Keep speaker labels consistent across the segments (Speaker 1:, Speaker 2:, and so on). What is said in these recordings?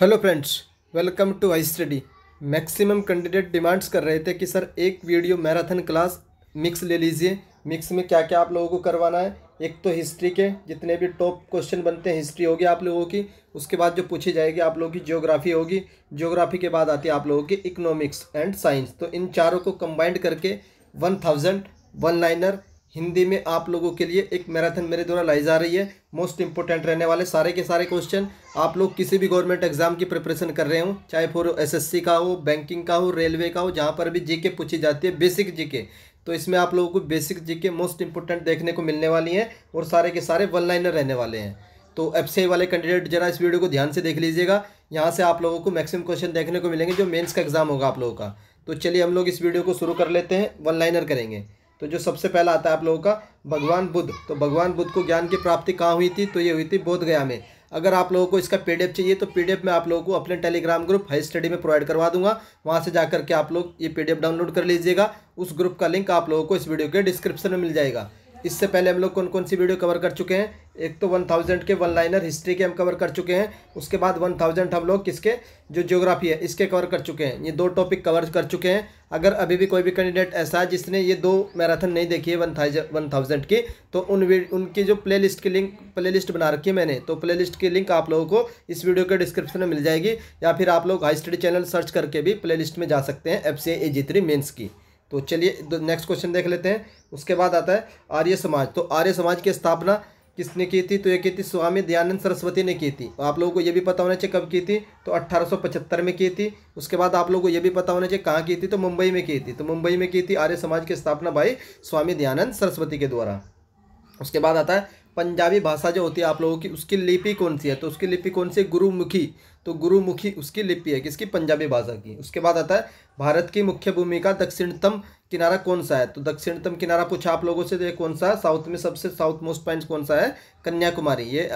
Speaker 1: Hello friends welcome to I study maximum candidate demands कर रहे थे कि सर एक वीडियो मैराथन क्लास मिक्स ले लीजिए मिक्स में क्या क्या आप लोगों को करवाना है एक तो हिस्ट्री के जितने भी टॉप क्वेश्चन बनते हैं हिस्ट्री होगी आप लोगों की उसके बाद जो पूछी जाएगी आप लोगों की ज्योग्राफी होगी ज्योग्राफी के बाद आती है आप लोगों की इकोनॉमिक्स एंड साइंस तो इन चारों को कंबाइंड करके one thousand one liner Hindi में आप लोगों के लिए एक मैराथन मेरे द्वारा लाई जा रही है मोस्ट इंपॉर्टेंट रहने वाले सारे के सारे क्वेश्चन आप लोग किसी भी गवर्नमेंट एग्जाम की प्रिपरेशन कर रहे हो चाहे फोर एसएससी का हो बैंकिंग का हो रेलवे का हो जहाँ पर भी जीके पूछी जाती है बेसिक जीके तो इसमें आप लोगों को बेसिक जीके मोस्ट इंपॉर्टेंट देखने को मिलने वाली हैं और सारे के सारे वन लाइनर रहने वाले हैं तो एफ वाले कैंडिडेट जरा इस वीडियो को ध्यान से देख लीजिएगा यहाँ से आप लोगों को मैक्सिमम क्वेश्चन देखने को मिलेंगे जो मेन्स का एग्जाम होगा आप लोगों का तो चलिए हम लोग इस वीडियो को शुरू कर लेते हैं वन लाइनर करेंगे तो जो सबसे पहला आता है आप लोगों का भगवान बुद्ध तो भगवान बुद्ध को ज्ञान की प्राप्ति कहाँ हुई थी तो ये हुई थी बोध गया में अगर आप लोगों को इसका पीडीएफ चाहिए तो पीडीएफ में आप लोगों को अपने टेलीग्राम ग्रुप हाई स्टडी में प्रोवाइड करवा दूंगा वहाँ से जाकर के आप लोग ये पीडीएफ डाउनलोड कर लीजिएगा उस ग्रुप का लिंक आप लोगों को इस वीडियो के डिस्क्रिप्शन में मिल जाएगा इससे पहले हम लोग कौन कौन सी वीडियो कवर कर चुके हैं एक तो वन थाउजेंड के वन लाइनर हिस्ट्री के हम कवर कर चुके हैं उसके बाद वन थाउजेंड हम लोग किसके जो ज्योग्राफी है इसके कवर कर चुके हैं ये दो टॉपिक कवर कर चुके हैं अगर अभी भी कोई भी कैंडिडेट ऐसा है जिसने ये दो मैराथन नहीं देखी है वन थाउजेंड वन थाउजेंड की तो उन उनकी जो प्ले लिस्ट की लिंक प्ले लिस्ट बना रखी है मैंने तो प्ले लिस्ट की लिंक आप लोगों को इस वीडियो के डिस्क्रिप्शन में मिल जाएगी या फिर आप लोग हाई स्टडी चैनल सर्च करके भी प्ले लिस्ट में जा सकते हैं F C A G three mains की तो चलिए नेक्स्ट क्वेश्चन देख लेते हैं उसके बाद आता है आर्य समाज तो आर्य समाज की स्थापना किसने की थी तो ये की थी स्वामी दयानंद सरस्वती ने की थी आप लोगों को ये भी पता होना चाहिए कब की थी तो 1875 में की थी उसके बाद आप लोगों को ये भी पता होना चाहिए कहाँ की थी तो मुंबई में की थी तो मुंबई में की थी आर्य समाज की स्थापना भाई स्वामी दयानंद सरस्वती के द्वारा उसके बाद आता है पंजाबी भाषा जो होती है आप लोगों की उसकी लिपि कौन सी है तो उसकी लिपि कौन सी है गुरुमुखी तो गुरुमुखी उसकी लिपि है किसकी पंजाबी भाषा की उसके बाद आता है भारत की मुख्य भूमि का दक्षिणतम किनारा कौन सा है तो दक्षिणतम किनारा पूछा आप लोगों से तो ये कौन सा है साउथ में सबसे साउथ मोस्ट पॉइंट कौन सा है कन्याकुमारी ये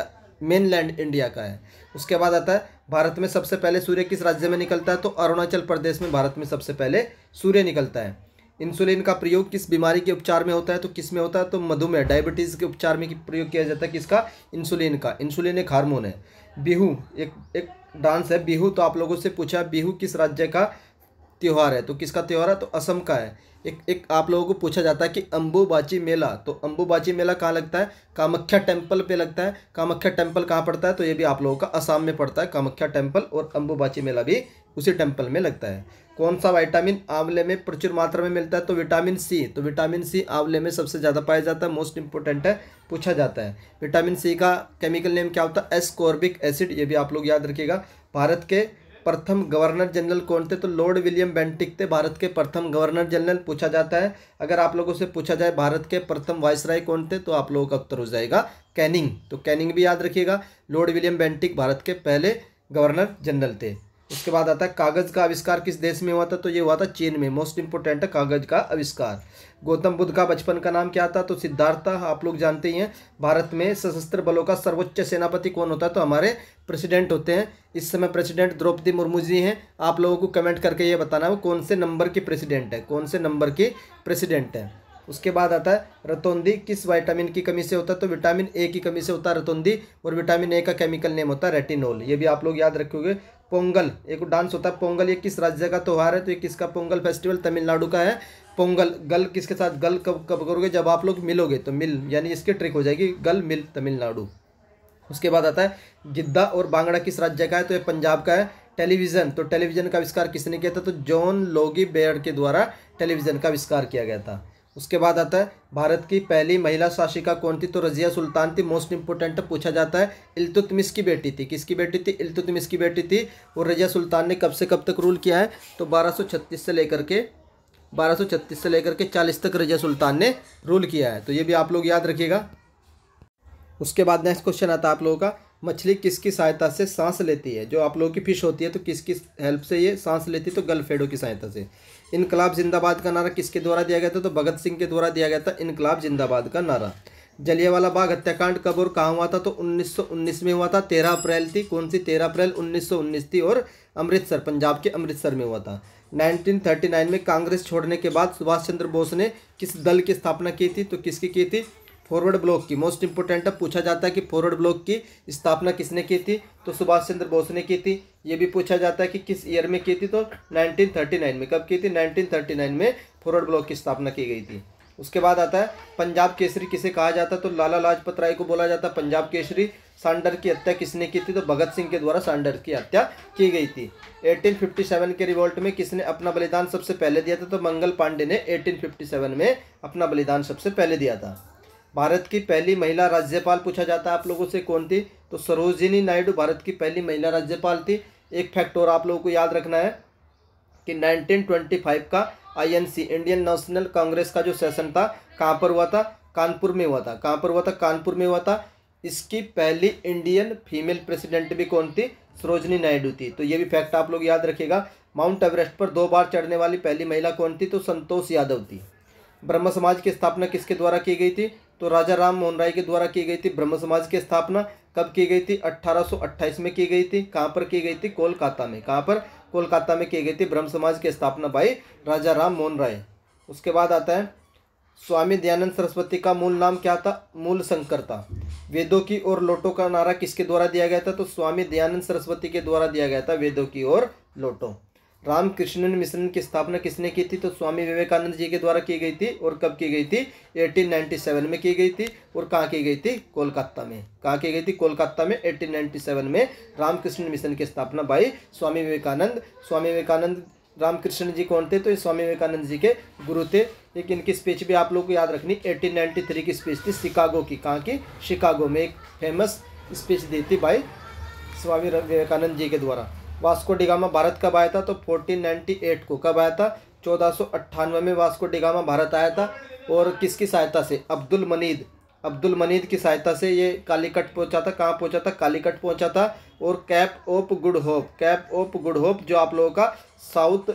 Speaker 1: मेनलैंड इंडिया का है उसके बाद आता है भारत में सबसे पहले सूर्य किस राज्य में निकलता है तो अरुणाचल प्रदेश में भारत में सबसे पहले सूर्य निकलता है इंसुलिन का प्रयोग किस बीमारी के उपचार में होता है तो किस में होता है तो मधुमेह डायबिटीज़ के उपचार में प्रयोग किया जाता है किसका इंसुलिन का इंसुलिन एक हार्मोन है बिहू एक एक डांस है बिहू तो आप लोगों से पूछा बिहू किस राज्य का त्यौहार है तो किसका त्यौहार है तो असम का है एक एक आप लोगों को पूछा जाता है कि अम्बुबाची मेला तो अम्बुबाची मेला कहाँ लगता है कामख्या टेम्पल पे लगता है कामख्या टेम्पल कहाँ पड़ता है तो ये भी आप लोगों का असम में पड़ता है कामख्या टेम्पल और अम्बुबाची मेला भी उसी टेम्पल में लगता है कौन सा विटामिन आंवले में प्रचुर मात्रा में मिलता है तो विटामिन सी तो विटामिन सी आंवले में सबसे ज़्यादा पाया जाता है मोस्ट इंपॉर्टेंट है पूछा जाता है विटामिन सी का केमिकल नेम क्या होता है एस्कॉर्बिक एसिड ये भी आप लोग याद रखिएगा भारत के प्रथम गवर्नर जनरल कौन थे तो लॉर्ड विलियम बेंटिक थे भारत के प्रथम गवर्नर जनरल पूछा जाता है अगर आप लोगों से पूछा जाए भारत के प्रथम राय कौन थे तो आप लोगों का उत्तर हो जाएगा कैनिंग तो कैनिंग भी याद रखिएगा लॉर्ड विलियम बेंटिक भारत के पहले गवर्नर जनरल थे उसके बाद आता है कागज़ का आविष्कार किस देश में हुआ था तो ये हुआ था चीन में मोस्ट इंपोर्टेंट कागज़ का आविष्कार गौतम बुद्ध का बचपन का नाम क्या था तो सिद्धार्थ था आप लोग जानते ही हैं भारत में सशस्त्र बलों का सर्वोच्च सेनापति कौन होता है तो हमारे प्रेसिडेंट होते हैं इस समय प्रेसिडेंट द्रौपदी मुर्मू जी हैं आप लोगों को कमेंट करके ये बताना है कौन से नंबर की प्रेसिडेंट है कौन से नंबर की प्रेसिडेंट है उसके बाद आता है रतौंदी किस विटामिन की कमी से होता है तो विटामिन ए की कमी से होता है रतौंदी और विटामिन ए का केमिकल नेम होता है रेटिनोल ये भी आप लोग याद रखोगे पोंगल एक डांस होता है पोंगल ये किस राज्य का त्यौहार है तो ये किसका पोंगल फेस्टिवल तमिलनाडु का है पोंगल गल किसके साथ गल कब कब करोगे जब आप लोग मिलोगे तो मिल यानी इसकी ट्रिक हो जाएगी गल मिल तमिलनाडु उसके बाद आता है गिद्दा और बांगड़ा किस राज्य का है तो ये पंजाब का है टेलीविज़न तो टेलीविज़न का आविष्कार किसने किया था तो जॉन लोगी बेयर के द्वारा टेलीविज़न का आविष्कार किया गया था उसके बाद आता है भारत की पहली महिला शासिका कौन थी तो रजिया सुल्तान थी मोस्ट इंपोर्टेंट पूछा जाता है इल्तुतमिश की बेटी थी किसकी बेटी थी इल्तुतमिश की बेटी थी और रजिया सुल्तान ने कब से कब तक रूल किया है तो 1236 से लेकर के 1236 से लेकर के 40 तक रजिया सुल्तान ने रूल किया है तो ये भी आप लोग याद रखिएगा उसके बाद नेक्स्ट क्वेश्चन आता है आप लोगों का मछली किसकी सहायता से सांस लेती है जो आप लोगों की फिश होती है तो किसकी हेल्प से ये सांस लेती है तो गल्फेडो की सहायता से इनकलाब जिंदाबाद का नारा किसके द्वारा दिया गया था तो भगत सिंह के द्वारा दिया गया था इनकलाब जिंदाबाद का नारा जलियावाला बाग हत्याकांड कब और कहाँ हुआ था तो 1919 में हुआ था 13 अप्रैल थी कौन सी 13 अप्रैल 1919 थी और अमृतसर पंजाब के अमृतसर में हुआ था 1939 में कांग्रेस छोड़ने के बाद सुभाष चंद्र बोस ने किस दल की स्थापना की थी तो किसकी की थी फॉरवर्ड ब्लॉक की मोस्ट इंपोर्टेंट अब पूछा जाता है कि फॉरवर्ड ब्लॉक की स्थापना किसने की थी तो सुभाष चंद्र बोस ने की थी ये भी पूछा जाता है कि किस ईयर में की थी तो 1939 में कब की थी 1939 में फॉरवर्ड ब्लॉक की स्थापना की गई थी उसके बाद आता है पंजाब केसरी किसे कहा जाता है तो लाला लाजपत राय को बोला जाता पंजाब केसरी सांडर की हत्या किसने की थी तो भगत सिंह के द्वारा सांडर की हत्या की गई थी 1857 के रिवोल्ट में किसने अपना बलिदान सबसे पहले दिया था तो मंगल पांडे ने 1857 में अपना बलिदान सबसे पहले दिया था भारत की पहली महिला राज्यपाल पूछा जाता है आप लोगों से कौन थी तो सरोजिनी नायडू भारत की पहली महिला राज्यपाल थी एक फैक्ट और आप लोगों को याद रखना है कि 1925 का आईएनसी इंडियन नेशनल कांग्रेस का जो सेशन था कहाँ पर हुआ था कानपुर में हुआ था कहाँ पर हुआ था कानपुर में हुआ था इसकी पहली इंडियन फीमेल प्रेसिडेंट भी कौन थी सरोजनी नायडू थी तो ये भी फैक्ट आप लोग याद रखिएगा माउंट एवरेस्ट पर दो बार चढ़ने वाली पहली महिला कौन थी तो संतोष यादव थी ब्रह्म समाज की स्थापना किसके द्वारा की गई थी तो राजा राम मोहन राय के द्वारा की गई थी ब्रह्म समाज की स्थापना कब की गई थी 1828 में की गई थी कहाँ पर की गई थी कोलकाता में कहाँ पर कोलकाता में की गई थी ब्रह्म समाज की स्थापना भाई राजा राम मोहन राय उसके बाद आता है स्वामी दयानंद सरस्वती का मूल नाम क्या था मूल शंकर था वेदों की ओर लोटो का नारा किसके द्वारा दिया गया था तो स्वामी दयानंद सरस्वती के द्वारा दिया गया था वेदों की ओर लोटो रामकृष्णन मिशन की स्थापना किसने की थी तो स्वामी विवेकानंद जी के द्वारा की गई थी और कब की गई थी 1897 में की गई थी और कहाँ की गई थी कोलकाता में कहाँ की गई थी कोलकाता में 1897 में रामकृष्ण मिशन की स्थापना भाई स्वामी विवेकानंद स्वामी विवेकानंद रामकृष्ण जी कौन थे तो ये स्वामी विवेकानंद जी के गुरु थे लेकिन इनकी स्पीच भी आप लोग को याद रखनी एटीन की स्पीच थी शिकागो की कहाँ की शिकागो में एक फेमस स्पीच दी थी भाई स्वामी विवेकानंद जी के द्वारा वास्को डिगामा भारत कब आया था तो 1498 को कब आया था चौदह में वास्को डिगामा भारत आया था और किसकी सहायता से अब्दुल मनीद अब्दुल मनीद की सहायता से ये कालीकट पहुंचा था कहाँ पहुंचा था कालीकट पहुंचा था और Cape of Good Hope Cape of Good Hope जो आप लोगों का साउथ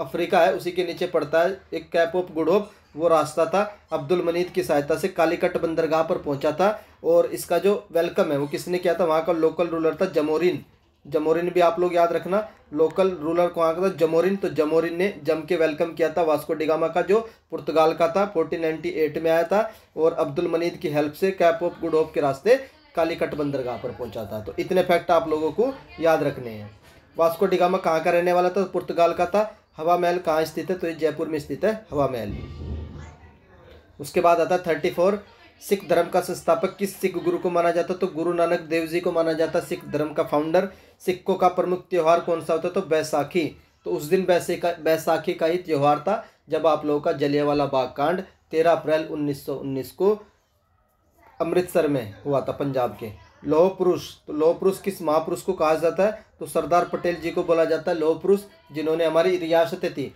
Speaker 1: अफ्रीका है उसी के नीचे पड़ता है एक कैप ऑफ गुड होप वो रास्ता था अब्दुल मनीद की सहायता से कालीकट बंदरगाह पर पहुंचा था और इसका जो वेलकम है वो किसने किया था वहाँ का लोकल रूलर था जमोरिन जमोरिन भी आप लोग याद रखना लोकल रूलर कहाँ का था जमोरिन तो जमोरिन ने जम के वेलकम किया था वास्को डिगामा का जो पुर्तगाल का था 1498 में आया था और अब्दुल मनीद की हेल्प से कैप ऑफ गुड होप के रास्ते कालीकट बंदरगाह पर पहुंचा था तो इतने फैक्ट आप लोगों को याद रखने हैं वास्को डिगामा कहाँ का रहने वाला था पुर्तगाल का था हवा महल कहाँ स्थित है तो ये जयपुर में स्थित है हवा महल उसके बाद आता थर्टी फोर सिख धर्म का संस्थापक किस सिख गुरु को माना जाता तो गुरु नानक देव जी को माना जाता सिख धर्म का फाउंडर सिखों का प्रमुख त्यौहार कौन सा होता तो बैसाखी तो उस दिन बैसे का बैसाखी का ही त्यौहार था जब आप लोगों का जलियावाला बाग कांड तेरह अप्रैल 1919 को अमृतसर में हुआ था पंजाब के लोह पुरुष तो लोह पुरुष किस महापुरुष को कहा जाता है तो सरदार पटेल जी को बोला जाता है लोह पुरुष जिन्होंने हमारी रियासतें थी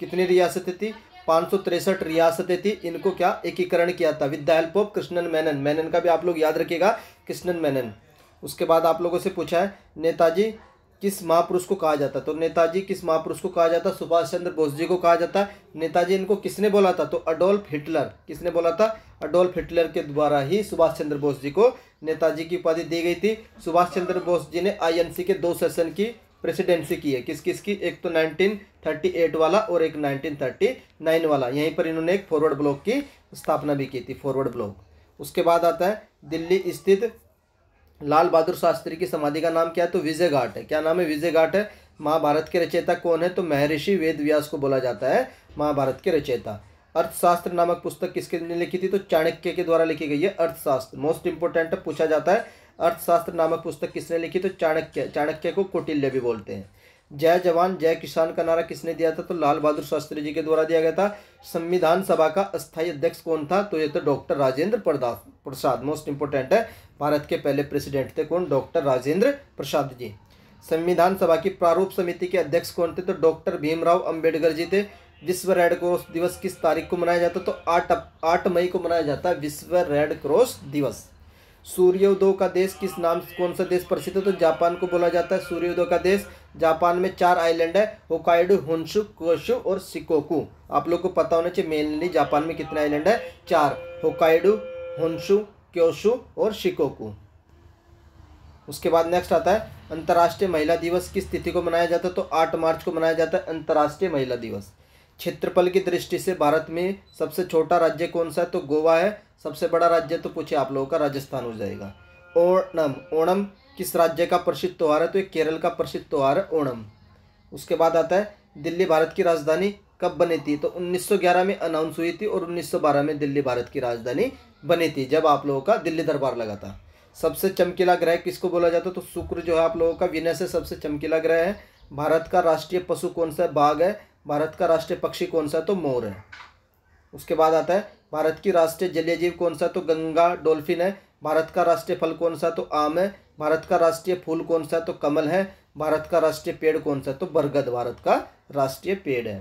Speaker 1: कितनी रियासतें थी पाँच रियासतें थी इनको क्या एकीकरण किया था with the help of Krishnan Menon Menon का भी आप लोग याद रखिएगा कृष्णन मैनन उसके बाद आप लोगों से पूछा है नेताजी किस महापुरुष को कहा जाता तो नेताजी किस महापुरुष को कहा जाता सुभाष चंद्र बोस जी को कहा जाता है नेताजी इनको किसने बोला था तो अडोल्फ हिटलर किसने बोला था अडोल्फ हिटलर के द्वारा ही सुभाष चंद्र बोस जी को नेताजी की उपाधि दी गई थी सुभाष चंद्र बोस जी ने आईएनसी के दो सेशन की प्रेसिडेंसी की है किस किस की एक तो 1938 वाला और एक 1939 वाला यहीं पर इन्होंने एक फॉरवर्ड ब्लॉक की स्थापना भी की थी फॉरवर्ड ब्लॉक उसके बाद आता है दिल्ली स्थित लाल बहादुर शास्त्री की समाधि का नाम क्या है तो विजय घाट है क्या नाम है विजय घाट है महाभारत के रचयिता कौन है तो महर्षि वेद व्यास को बोला जाता है महाभारत के रचयिता अर्थशास्त्र नामक पुस्तक किसके लिखी थी तो चाणक्य के द्वारा लिखी गई है अर्थशास्त्र मोस्ट इंपोर्टेंट पूछा जाता है अर्थशास्त्र नामक पुस्तक किसने लिखी तो चाणक्य चाणक्य को कोटिल्य भी बोलते हैं जय जवान जय किसान का नारा किसने दिया था तो लाल बहादुर शास्त्री जी के द्वारा दिया गया था संविधान सभा का स्थायी अध्यक्ष कौन था तो ये तो doctor Rajendra Prasad most important है भारत के पहले प्रेसिडेंट थे कौन डॉक्टर राजेंद्र प्रसाद जी संविधान सभा की प्रारूप समिति के अध्यक्ष कौन थे तो डॉक्टर भीमराव अम्बेडकर जी थे विश्व रेड क्रॉस दिवस किस तारीख को मनाया जाता तो आठ आठ मई को मनाया जाता विश्व रेड क्रॉस दिवस सूर्योदय का देश किस नाम कौन सा देश प्रसिद्ध है तो जापान को बोला जाता है सूर्योदय का देश जापान में चार आइलैंड है होकाइडो होन्शु कोशु और सिकोकू आप लोग को पता होना चाहिए मेनली जापान में कितने आइलैंड है चार होकाइडो होन्शु क्योशु और शिकोकू उसके बाद नेक्स्ट आता है अंतर्राष्ट्रीय महिला दिवस किस तिथि को मनाया जाता है तो आठ मार्च को मनाया जाता है अंतर्राष्ट्रीय महिला दिवस क्षेत्रफल की दृष्टि से भारत में सबसे छोटा राज्य कौन सा है तो गोवा है सबसे बड़ा राज्य तो पूछे आप लोगों का राजस्थान हो जाएगा ओणम ओणम किस राज्य का प्रसिद्ध त्यौहार है तो ये केरल का प्रसिद्ध त्यौहार है ओणम उसके बाद आता है दिल्ली भारत की राजधानी कब बनी थी तो 1911 में अनाउंस हुई थी और 1912 में दिल्ली भारत की राजधानी बनी थी जब आप लोगों का दिल्ली दरबार लगा था सबसे चमकीला ग्रह किसको बोला जाता तो शुक्र जो है आप लोगों का विनय से सबसे चमकीला ग्रह है भारत का राष्ट्रीय पशु कौन सा बाघ है भारत का राष्ट्रीय पक्षी कौन सा तो मोर है उसके बाद आता है भारत की राष्ट्रीय जलीय जीव कौन सा तो गंगा डॉल्फिन है भारत का राष्ट्रीय फल कौन सा तो आम है भारत का राष्ट्रीय फूल कौन सा तो कमल है भारत का राष्ट्रीय पेड़ कौन सा तो बरगद भारत का राष्ट्रीय पेड़ है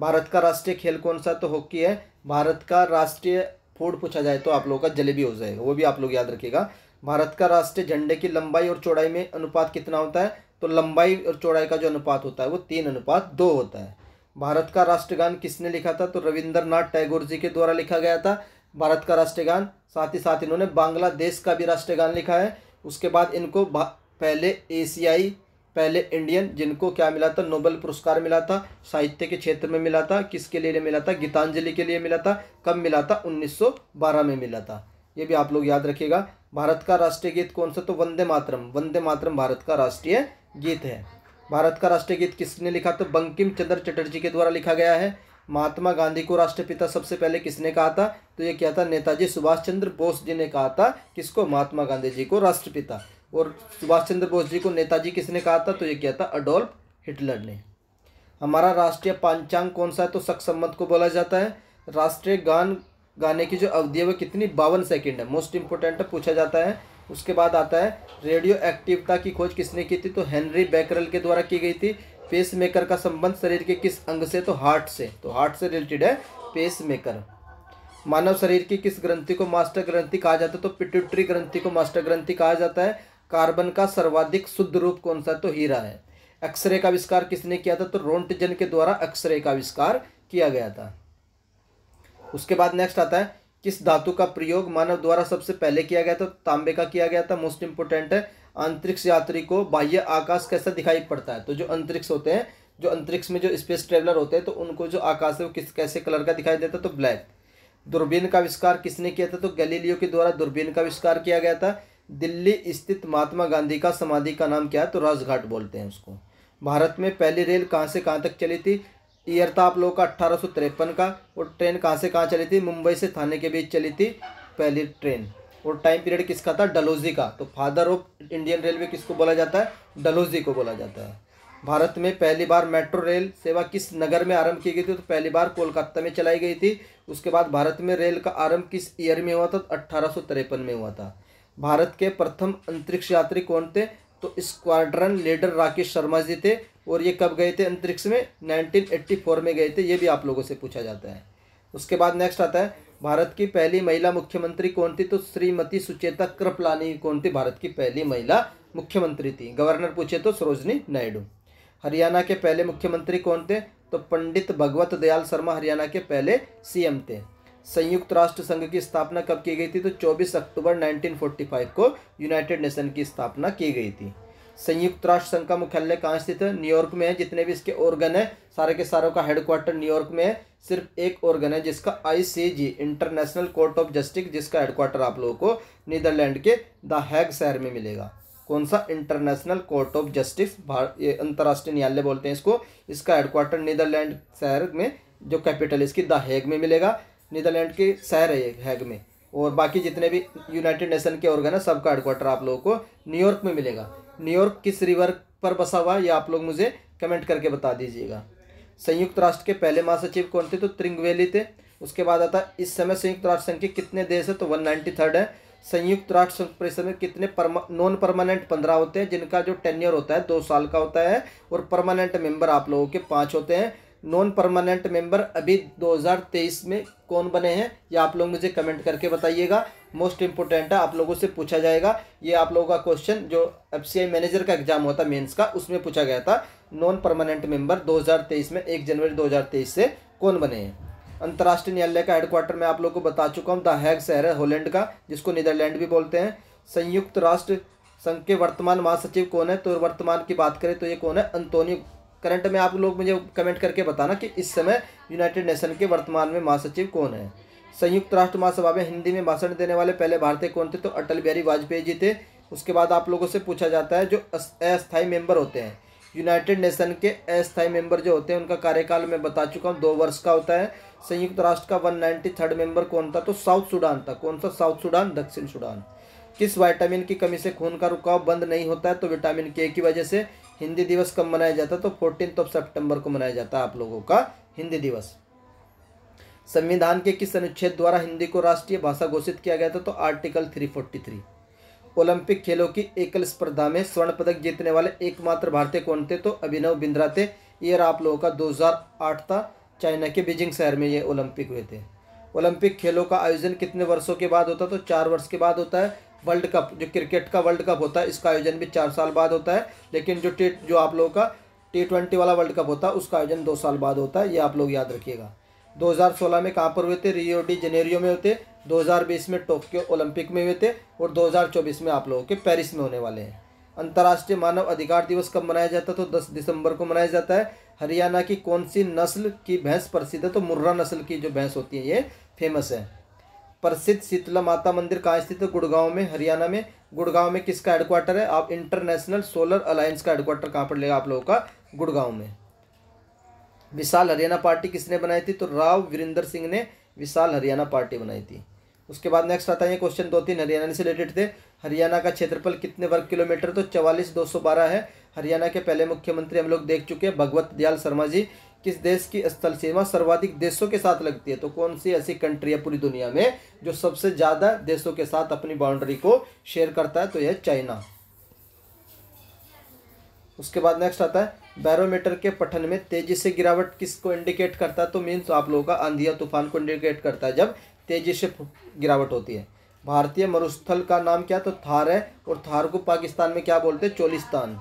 Speaker 1: भारत का राष्ट्रीय खेल कौन सा तो हॉकी है भारत का राष्ट्रीय फूड पूछा जाए तो आप लोगों का जलेबी हो जाएगा वो भी आप लोग याद रखिएगा भारत का राष्ट्रीय झंडे की लंबाई और चौड़ाई में अनुपात कितना होता है तो लंबाई और चौड़ाई का जो अनुपात होता है वो तीन अनुपात दो होता है भारत का राष्ट्रगान किसने लिखा था तो रविंद्रनाथ टैगोर जी के द्वारा लिखा गया था भारत का राष्ट्रगान साथ ही साथ इन्होंने बांग्लादेश का भी राष्ट्रगान लिखा है उसके बाद इनको पहले एशियाई पहले इंडियन जिनको क्या मिला था नोबेल पुरस्कार मिला था साहित्य के क्षेत्र में मिला था किसके लिए मिला था गीतांजलि के लिए मिला था कब मिला था 1912 में मिला था ये भी आप लोग याद रखिएगा भारत का राष्ट्रीय गीत कौन सा तो वंदे मातरम वंदे मातरम भारत का राष्ट्रीय गीत है भारत का राष्ट्रीय गीत किसने लिखा तो बंकिम चंद्र चटर्जी के द्वारा लिखा गया है महात्मा गांधी को राष्ट्रपिता सबसे पहले किसने कहा था तो ये क्या था नेताजी सुभाष चंद्र बोस जी ने कहा था किसको महात्मा गांधी जी को राष्ट्रपिता और सुभाष चंद्र बोस जी को नेताजी किसने कहा था तो ये क्या था अडोल्फ हिटलर ने हमारा राष्ट्रीय पांचांग कौन सा है तो सख संबंध को बोला जाता है राष्ट्रीय गान गाने की जो अवधि है वो कितनी बावन सेकेंड है मोस्ट इंपोर्टेंट पूछा जाता है उसके बाद आता है रेडियो एक्टिवता की खोज किसने की थी तो हेनरी बैकरल के द्वारा की गई थी पेस मेकर का संबंध शरीर के किस अंग से तो हार्ट से तो हार्ट से रिलेटेड है पेस मेकर मानव शरीर की किस ग्रंथि को मास्टर ग्रंथि कहा जाता है तो पिट्यूटरी ग्रंथि को मास्टर ग्रंथि कहा जाता है कार्बन का सर्वाधिक शुद्ध रूप कौन सा तो हीरा है एक्सरे का आविष्कार किसने किया था तो रोन्टजन के द्वारा एक्सरे का आविष्कार किया गया था उसके बाद नेक्स्ट आता है किस धातु का प्रयोग मानव द्वारा सबसे पहले किया गया था तांबे का किया गया था मोस्ट इंपोर्टेंट है अंतरिक्ष यात्री को बाह्य आकाश कैसा दिखाई पड़ता है तो जो अंतरिक्ष होते हैं जो अंतरिक्ष में जो स्पेस ट्रेवलर होते हैं तो उनको जो आकाश है वो किस कैसे कलर का दिखाई देता है तो ब्लैक दूरबीन का आविष्कार किसने किया था तो गैलीलियो के द्वारा दूरबीन का आविष्कार किया गया था दिल्ली स्थित महात्मा गांधी का समाधि का नाम क्या है तो राजघाट बोलते हैं उसको भारत में पहली रेल कहाँ से कहाँ तक चली थी ईयर था आप लोगों का अट्ठारह का और ट्रेन कहाँ से कहाँ चली थी मुंबई से थाने के बीच चली थी पहली ट्रेन और टाइम पीरियड किसका था डलोजी का तो फादर ऑफ इंडियन रेलवे किसको बोला जाता है डलोजी को बोला जाता है भारत में पहली बार मेट्रो रेल सेवा किस नगर में आरंभ की गई थी तो पहली बार कोलकाता में चलाई गई थी उसके बाद भारत में रेल का आरंभ किस ईयर में हुआ था तो अट्ठारह में हुआ था भारत के प्रथम अंतरिक्ष यात्री कौन थे तो स्क्वाड्रन लीडर राकेश शर्मा जी थे और ये कब गए थे अंतरिक्ष में 1984 में गए थे ये भी आप लोगों से पूछा जाता है उसके बाद नेक्स्ट आता है भारत की पहली महिला मुख्यमंत्री कौन थी तो श्रीमती सुचेता कृपलानी कौन थी भारत की पहली महिला मुख्यमंत्री थी गवर्नर पूछे तो सरोजनी नायडू हरियाणा के पहले मुख्यमंत्री कौन थे तो पंडित भगवत दयाल शर्मा हरियाणा के पहले सीएम थे संयुक्त राष्ट्र संघ की स्थापना कब की गई थी तो 24 अक्टूबर 1945 को यूनाइटेड नेशन की स्थापना की गई थी संयुक्त राष्ट्र संघ का मुख्यालय कहाँ स्थित है न्यूयॉर्क में है जितने भी इसके ऑर्गन है सारे के सारों का हेडक्वार्टर न्यूयॉर्क में है सिर्फ एक ऑर्गन है जिसका ICJ International Court of Justice जिसका हेडक्वार्टर आप लोगों को नीदरलैंड के द हैग शहर में मिलेगा कौन सा इंटरनेशनल कोर्ट ऑफ जस्टिस ये अंतर्राष्ट्रीय न्यायालय बोलते हैं इसको इसका हेडक्वार्टर नीदरलैंड शहर में जो कैपिटल इसकी द हैग में मिलेगा नीदरलैंड के शहर है हैग में और बाकी जितने भी यूनाइटेड नेशन के ऑर्गन है सबका हेडक्वार्टर आप लोगों को न्यूयॉर्क में मिलेगा न्यूयॉर्क किस रिवर पर बसा हुआ है यह आप लोग मुझे कमेंट करके बता दीजिएगा संयुक्त राष्ट्र के पहले महासचिव कौन थे तो त्रिंगवेली थे उसके बाद आता है इस समय संयुक्त राष्ट्र संघ के कितने देश है तो वन नाइन्टी थर्ड है संयुक्त राष्ट्र संघ परिषद में कितने परमा नॉन परमानेंट पंद्रह होते हैं जिनका जो टेन्योर होता है दो साल का होता है और परमानेंट मेंबर आप लोगों के पाँच होते हैं नॉन परमानेंट मेंबर अभी 2023 में कौन बने हैं या आप लोग मुझे कमेंट करके बताइएगा मोस्ट इंपोर्टेंट है आप लोगों से पूछा जाएगा ये आप लोगों का क्वेश्चन जो एफ मैनेजर का एग्जाम होता मेंस का उसमें पूछा गया था नॉन परमानेंट मेंबर 2023 में एक जनवरी 2023 से कौन बने हैं अंतर्राष्ट्रीय न्यायालय का हेडक्वार्टर मैं आप लोग को बता चुका हूँ द हैग शहर है होलैंड का जिसको नीदरलैंड भी बोलते हैं संयुक्त राष्ट्र संघ के वर्तमान महासचिव कौन है तो वर्तमान की बात करें तो ये कौन है अंतोनियो करंट में आप लोग मुझे कमेंट करके बताना कि इस समय यूनाइटेड नेशन के वर्तमान में महासचिव कौन है संयुक्त राष्ट्र महासभा में हिंदी में भाषण देने वाले पहले भारतीय कौन थे तो अटल बिहारी वाजपेयी जी थे उसके बाद आप लोगों से पूछा जाता है जो अस्थायी मेंबर होते हैं यूनाइटेड नेशन के अस्थायी मेंबर जो होते हैं उनका कार्यकाल मैं बता चुका हूँ दो वर्ष का होता है संयुक्त राष्ट्र का वन नाइन्टी थर्ड मेंबर कौन था तो साउथ सूडान था कौन सा साउथ सूडान दक्षिण सूडान किस विटामिन की कमी से खून का रुकाव बंद नहीं होता है तो विटामिन के की वजह से हिंदी दिवस कब मनाया जाता है तो फोर्टीन ऑफ सेप्टेम्बर को मनाया जाता है आप लोगों का हिंदी दिवस संविधान के किस अनुच्छेद द्वारा हिंदी को राष्ट्रीय भाषा घोषित किया गया था तो आर्टिकल 343 ओलंपिक खेलों की एकल स्पर्धा में स्वर्ण पदक जीतने वाले एकमात्र भारतीय कौन थे तो अभिनव बिंद्रा थे ये आप लोगों का 2008 था चाइना के बीजिंग शहर में ये ओलंपिक हुए थे ओलंपिक खेलों का आयोजन कितने वर्षों के बाद होता तो चार वर्ष के बाद होता है वर्ल्ड कप जो क्रिकेट का वर्ल्ड कप होता है इसका आयोजन भी चार साल बाद होता है लेकिन जो टी जो आप लोगों का टी ट्वेंटी वाला वर्ल्ड कप होता है उसका आयोजन दो साल बाद होता है ये आप लोग याद रखिएगा 2016 में कहाँ पर हुए थे रियो डी जेनेरियो में हुए थे 2020 में टोक्यो ओलंपिक में हुए थे और 2024 में आप लोगों के पेरिस में होने वाले हैं अंतर्राष्ट्रीय मानव अधिकार दिवस कब मनाया जाता है तो 10 दिसंबर को मनाया जाता है हरियाणा की कौन सी नस्ल की भैंस प्रसिद्ध है तो मुर्रा नस्ल की जो भैंस होती है ये फेमस है प्रसिद्ध शीतला माता मंदिर कहाँ स्थित है गुड़गांव में हरियाणा में गुड़गांव में किसका हेडक्वार्टर है आप इंटरनेशनल सोलर अलायंस का हेडक्वार्टर कहाँ पर लेगा आप लोगों का गुड़गांव में विशाल हरियाणा पार्टी किसने बनाई थी तो राव वीरेंद्र सिंह ने विशाल हरियाणा पार्टी बनाई थी उसके बाद नेक्स्ट आता है क्वेश्चन दो तीन हरियाणा से रिलेटेड थे हरियाणा का क्षेत्रफल कितने वर्ग किलोमीटर तो चवालीस दो सौ बारह है हरियाणा के पहले मुख्यमंत्री हम लोग देख चुके हैं भगवत दयाल शर्मा जी किस देश की स्थल सीमा सर्वाधिक देशों के साथ लगती है तो कौन सी ऐसी कंट्री है पूरी दुनिया में जो सबसे ज़्यादा देशों के साथ अपनी बाउंड्री को शेयर करता है तो यह चाइना उसके बाद नेक्स्ट आता है बैरोमीटर के पठन में तेजी से गिरावट किसको इंडिकेट करता है तो मीन्स आप लोगों का आंधिया तूफान को इंडिकेट करता है जब तेजी से गिरावट होती है भारतीय मरुस्थल का नाम क्या तो थार है और थार को पाकिस्तान में क्या बोलते हैं चोलिस्तान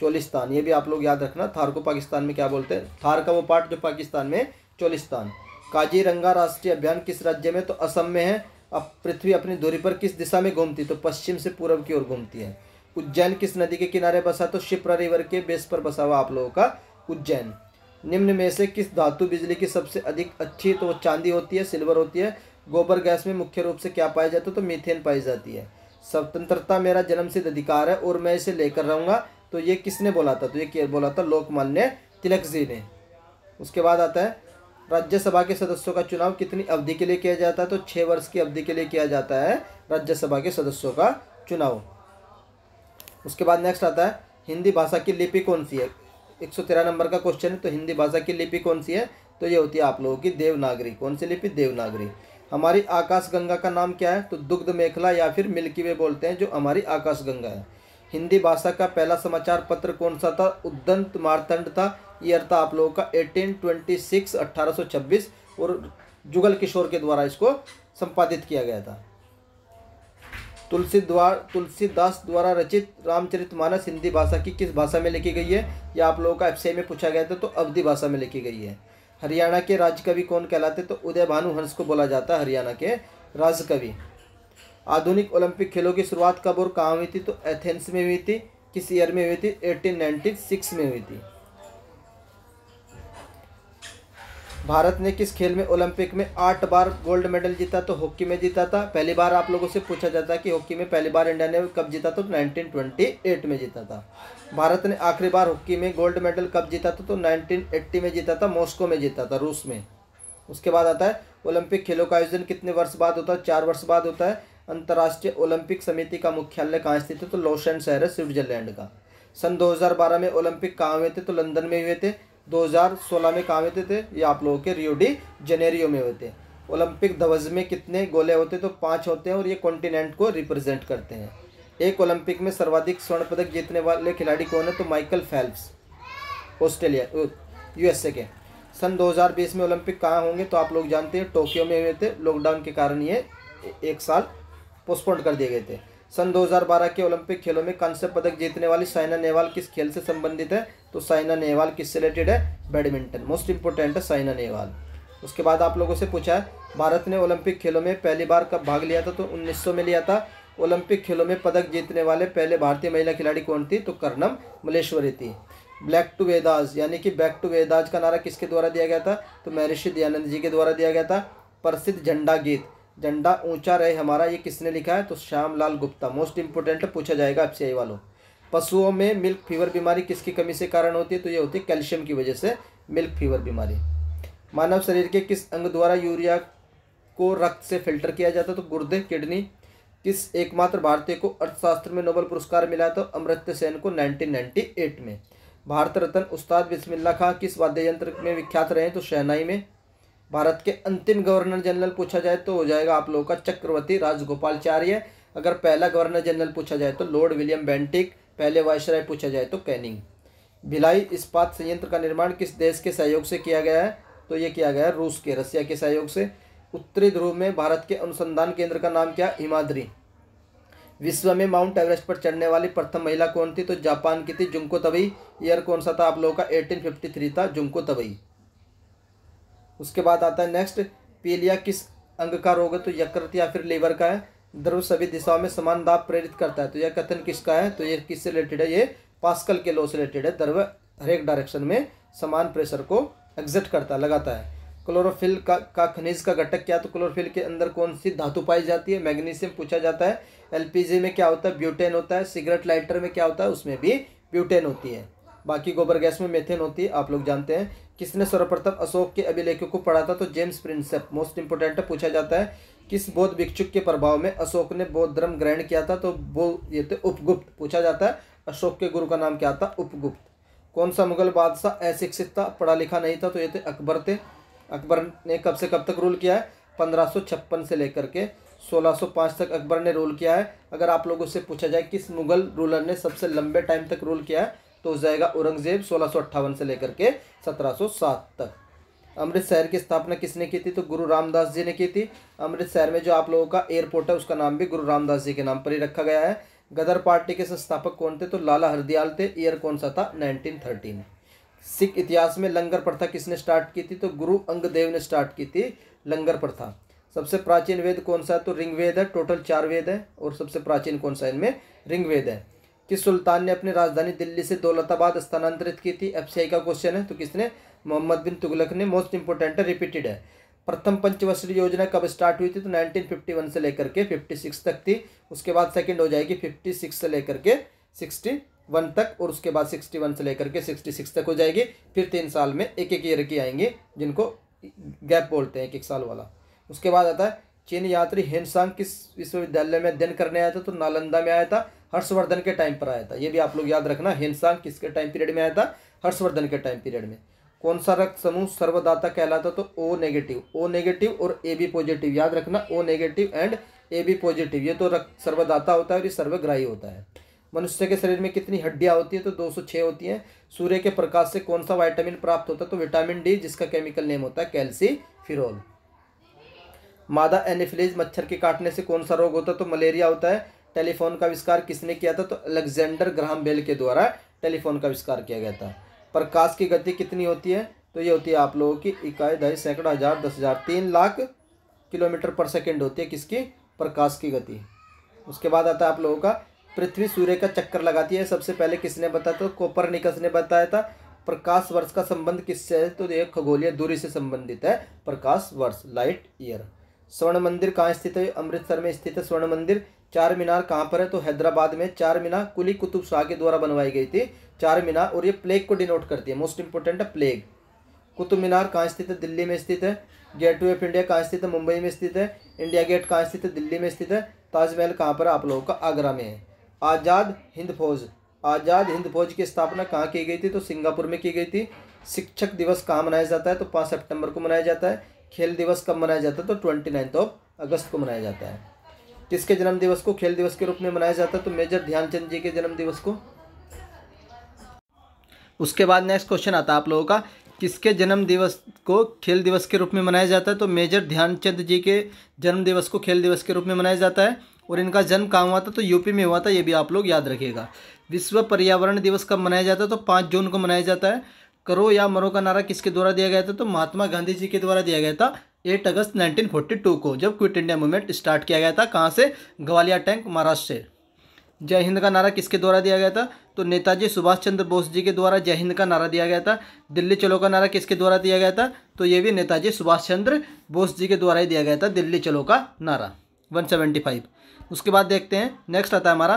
Speaker 1: चोलिस्तान ये भी आप लोग याद रखना थार को पाकिस्तान में क्या बोलते हैं थार का वो पार्ट जो पाकिस्तान में चोलिस्तान काजीरंगा राष्ट्रीय अभियान किस राज्य में तो असम में है अब पृथ्वी अपनी दूरी पर किस दिशा में घूमती तो पश्चिम से पूर्व की ओर घूमती है उज्जैन किस नदी के किनारे बसा तो शिप्रा रिवर के बेस पर बसा हुआ आप लोगों का उज्जैन निम्न में से किस धातु बिजली की सबसे अधिक अच्छी तो चांदी होती है सिल्वर होती है गोबर गैस में मुख्य रूप से क्या पाया जाता है तो मीथेन पाई जाती है स्वतंत्रता मेरा जन्मसिद्ध अधिकार है और मैं इसे लेकर रहूँगा तो ये किसने बोला था तो ये बोला था लोकमान्य तिलक जी ने उसके बाद आता है राज्यसभा के सदस्यों का चुनाव कितनी अवधि के लिए किया जाता है तो छः वर्ष की अवधि के लिए किया जाता है राज्यसभा के सदस्यों का चुनाव उसके बाद नेक्स्ट आता है हिंदी भाषा की लिपि कौन सी है एक सौ तेरह नंबर का क्वेश्चन है तो हिंदी भाषा की लिपि कौन सी है तो ये होती है आप लोगों की देवनागरी कौन सी लिपि देवनागरी हमारी आकाशगंगा का नाम क्या है तो दुग्ध मेखला या फिर मिल्की वे बोलते हैं जो हमारी आकाशगंगा है हिंदी भाषा का पहला समाचार पत्र कौन सा था उद्दंत मारतंड था ईयर था आप लोगों का एटीन ट्वेंटी सिक्स अट्ठारह सौ छब्बीस और जुगल किशोर के द्वारा इसको संपादित किया गया था तुलसी द्वार तुलसीदास द्वारा रचित रामचरितमानस हिंदी भाषा की किस भाषा में लिखी गई है या आप लोगों का एफ में पूछा गया था तो अवधि भाषा में लिखी गई है हरियाणा के राजकवि कौन कहलाते तो उदय भानु हंस को बोला जाता है हरियाणा के राजकवि आधुनिक ओलंपिक खेलों की शुरुआत कब और कहाँ हुई थी तो एथेंस में हुई थी किस ईयर में हुई थी एटीन में हुई थी भारत ने किस खेल में ओलंपिक में आठ बार गोल्ड मेडल जीता तो हॉकी में जीता था पहली बार आप लोगों से पूछा जाता कि हॉकी में पहली बार इंडिया ने कब जीता तो 1928 में जीता था भारत ने आखिरी बार हॉकी में गोल्ड मेडल कब जीता था तो 1980 में जीता था मॉस्को में जीता था रूस में उसके बाद आता है ओलंपिक खेलों का आयोजन कितने वर्ष बाद होता है चार वर्ष बाद होता है अंतर्राष्ट्रीय ओलंपिक समिति का मुख्यालय कहाँ स्थित है तो लोशन शहर है स्विट्जरलैंड का सन 2012 में ओलंपिक कहाँ हुए थे तो लंदन में हुए थे 2016 में कहाँ होते थे ये आप लोगों के रियो डी जेनेरियो में होते हैं ओलंपिक ध्वज में कितने गोले होते तो पाँच होते हैं और ये कॉन्टिनेंट को रिप्रेजेंट करते हैं एक ओलंपिक में सर्वाधिक स्वर्ण पदक जीतने वाले खिलाड़ी कौन है तो माइकल फेल्प्स ऑस्ट्रेलिया यूएसए के सन 2020 में ओलंपिक कहाँ होंगे तो आप लोग जानते हैं टोक्यो में हुए थे लॉकडाउन के कारण ये एक साल पोस्टपोन कर दिए गए थे सन 2012 के ओलंपिक खेलों में कांस्य पदक जीतने वाली साइना नेहवाल किस खेल से संबंधित है तो साइना नेहवाल से रिलेटेड है बैडमिंटन मोस्ट इंपोर्टेंट है साइना नेहवाल उसके बाद आप लोगों से पूछा है भारत ने ओलंपिक खेलों में पहली बार कब भाग लिया था तो उन्नीस में लिया था ओलंपिक खेलों में पदक जीतने वाले पहले भारतीय महिला खिलाड़ी कौन थी तो कर्णम मलेश्वरी थी ब्लैक टू वेदाज यानी कि बैक टू वेदाज का नारा किसके द्वारा दिया गया था तो महर्षि दयानंद जी के द्वारा दिया गया था प्रसिद्ध झंडा गीत झंडा ऊंचा रहे हमारा ये किसने लिखा है तो श्याम लाल गुप्ता मोस्ट इंपोर्टेंट पूछा जाएगा एफ वालों पशुओं में मिल्क फीवर बीमारी किसकी कमी से कारण होती है तो ये होती है कैल्शियम की वजह से मिल्क फीवर बीमारी मानव शरीर के किस अंग द्वारा यूरिया को रक्त से फिल्टर किया जाता है तो गुर्दे किडनी किस एकमात्र भारतीय को अर्थशास्त्र में नोबल पुरस्कार मिला तो अमृत्य सेन को 1998 में भारत रत्न उस्ताद बिस्मिल्ला खां किस वाद्य यंत्र में विख्यात रहे तो शहनाई में भारत के अंतिम गवर्नर जनरल पूछा जाए तो हो जाएगा आप लोगों का चक्रवर्ती राजगोपालचार्य अगर पहला गवर्नर जनरल पूछा जाए तो लॉर्ड विलियम बेंटिक पहले वायसराय पूछा जाए तो कैनिंग भिलाई इस्पात संयंत्र का निर्माण किस देश के सहयोग से किया गया है तो ये किया गया है रूस के रसिया के सहयोग से उत्तरी ध्रुव में भारत के अनुसंधान केंद्र का नाम क्या हिमाद्री विश्व में माउंट एवरेस्ट पर चढ़ने वाली प्रथम महिला कौन थी तो जापान की थी जुमको तबई ईयर कौन सा था आप लोगों का 1853 था जुमको तबई उसके बाद आता है नेक्स्ट पीलिया किस अंग का रोग है तो यकृत या फिर लीवर का है द्रव सभी दिशाओं में समान दाब प्रेरित करता है तो यह कथन किसका है तो ये किससे रिलेटेड है ये पास्कल के लॉ से रिलेटेड है द्रव हरेक डायरेक्शन में समान प्रेशर को एग्जिट करता लगाता है क्लोरोफिल का का खनिज का घटक क्या तो क्लोरोफिल के अंदर कौन सी धातु पाई जाती है मैग्नीशियम पूछा जाता है एलपीजी में क्या होता है ब्यूटेन होता है सिगरेट लाइटर में क्या होता है उसमें भी ब्यूटेन होती है बाकी गोबर गैस में मेथेन होती है आप लोग जानते हैं किसने सर्वप्रथम अशोक के अभिलेखों को पढ़ा था तो जेम्स प्रिंसेप मोस्ट इंपोर्टेंट पूछा जाता है किस बौद्ध भिक्षुक के प्रभाव में अशोक ने बौद्ध धर्म ग्रहण किया था तो वो ये थे उपगुप्त पूछा जाता है अशोक के गुरु का नाम क्या था उपगुप्त कौन सा मुगल बादशाह अशिक्षित था पढ़ा लिखा नहीं था तो ये थे अकबर थे अकबर ने कब से कब तक रूल किया है पंद्रह से लेकर के 1605 तक अकबर ने रूल किया है अगर आप लोगों से पूछा जाए किस मुगल रूलर ने सबसे लंबे टाइम तक रूल किया है तो हो जाएगा औरंगजेब सोलह से लेकर के 1707 तक अमृतसर की स्थापना किसने की थी तो गुरु रामदास जी ने की थी अमृतसर में जो आप लोगों का एयरपोर्ट है उसका नाम भी गुरु रामदास जी के नाम पर ही रखा गया है गदर पार्टी के संस्थापक कौन थे तो लाला हरदयाल थे ईयर कौन सा था 1913 सिख इतिहास में लंगर प्रथा किसने स्टार्ट की थी तो गुरु अंगदेव ने स्टार्ट की थी लंगर प्रथा सबसे प्राचीन वेद कौन सा है तो रिंग वेद है टोटल चार वेद है और सबसे प्राचीन कौन सा इनमें रिंग वेद है किस सुल्तान ने अपनी राजधानी दिल्ली से दौलताबाद स्थानांतरित की थी एफ का क्वेश्चन है तो किसने मोहम्मद बिन तुगलक ने मोस्ट इंपोर्टेंट है रिपीटेड है प्रथम पंचवर्षीय योजना कब स्टार्ट हुई थी तो 1951 से लेकर के 56 तक थी उसके बाद सेकंड हो जाएगी 56 से लेकर के 61 तक और उसके बाद 61 से लेकर के 66 तक हो जाएगी फिर तीन साल में एक एक ईयर की आएंगी जिनको गैप बोलते हैं एक एक साल वाला उसके बाद आता है चीन यात्री हेनसांग किस विश्वविद्यालय में अध्ययन करने आया था तो नालंदा में आया था हर्षवर्धन के टाइम पर आया था ये भी आप लोग याद रखना हेनसांग किसके टाइम पीरियड में आया था हर्षवर्धन के टाइम पीरियड में कौन सा रक्त समूह सर्वदाता कहलाता तो ओ नेगेटिव ओ नेगेटिव और ए बी पॉजिटिव याद रखना O negative and A B positive ये तो रक्त सर्वदाता होता है और ये सर्वग्राही होता है मनुष्य के शरीर में कितनी हड्डियाँ होती है तो 206 होती हैं सूर्य के प्रकाश से कौन सा वाइटामिन प्राप्त होता है तो विटामिन डी जिसका केमिकल नेम होता है कैल्सी फिरोल मादा एनिफिलीज मच्छर के काटने से कौन सा रोग होता है तो मलेरिया होता है टेलीफोन का आविष्कार किसने किया था तो अलेक्जेंडर ग्राहम बेल के द्वारा टेलीफोन का आविष्कार किया गया था प्रकाश की गति कितनी होती है तो ये होती है आप लोगों की इकाई दही सैकड़ों हज़ार दस हज़ार तीन लाख किलोमीटर पर सेकेंड होती है किसकी प्रकाश की गति उसके बाद आता है आप लोगों का पृथ्वी सूर्य का चक्कर लगाती है सबसे पहले किसने बताया था कोपर ने बताया था प्रकाश वर्ष का संबंध किससे है तो यह खगोलीय दूरी से संबंधित है प्रकाश वर्ष लाइट ईयर स्वर्ण मंदिर कहाँ स्थित है अमृतसर में स्थित है स्वर्ण मंदिर चार मीनार कहाँ पर है तो हैदराबाद में चार मीनार कुली कुतुब शाह के द्वारा बनवाई गई थी चार मीनार और ये प्लेग को डिनोट करती है मोस्ट इंपॉर्टेंट है प्लेग कुतुब मीनार कहाँ स्थित है दिल्ली में स्थित है गेट वे ऑफ इंडिया कहाँ स्थित है मुंबई में स्थित है इंडिया गेट कहाँ स्थित है दिल्ली में स्थित है ताजमहल कहाँ पर आप लोगों का आगरा में है आज़ाद हिंद फौज आज़ाद हिंद फौज की स्थापना कहाँ की गई थी तो सिंगापुर में की गई थी शिक्षक दिवस कहाँ मनाया जाता है तो पाँच सेप्टेम्बर को मनाया जाता है खेल दिवस कब मनाया जाता है तो ट्वेंटी नाइन्थ ऑफ अगस्त को मनाया जाता है किसके जन्मदिवस को खेल दिवस के रूप में मनाया जाता है तो मेजर ध्यानचंद जी के जन्मदिवस को उसके बाद नेक्स्ट क्वेश्चन आता है आप लोगों का किसके जन्म दिवस को खेल दिवस के रूप में मनाया जाता है तो मेजर ध्यानचंद जी के जन्म दिवस को खेल दिवस के रूप में मनाया जाता है और इनका जन्म कहाँ हुआ था तो यूपी में हुआ था ये भी आप लोग याद रखिएगा विश्व पर्यावरण दिवस कब मनाया जाता है तो पाँच जून को मनाया जाता है करो या मरो का नारा किसके द्वारा दिया गया था तो महात्मा गांधी जी के द्वारा दिया गया था 8 अगस्त 1942 को जब क्विट इंडिया मूवमेंट स्टार्ट किया गया था कहाँ से ग्वालियर टैंक महाराष्ट्र से जय हिंद का नारा किसके द्वारा दिया गया था तो नेताजी सुभाष चंद्र बोस जी के द्वारा जय हिंद का नारा दिया गया था दिल्ली चलो का नारा किसके द्वारा दिया गया था तो ये भी नेताजी सुभाष चंद्र बोस जी के द्वारा ही दिया गया था दिल्ली चलो का नारा 175 उसके बाद देखते हैं नेक्स्ट आता है हमारा